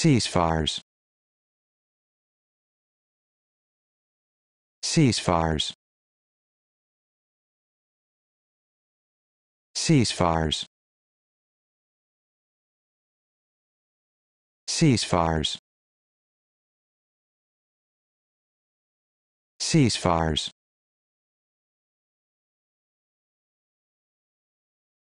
ceasefires ceasefires ceasefires ceasefires ceasefires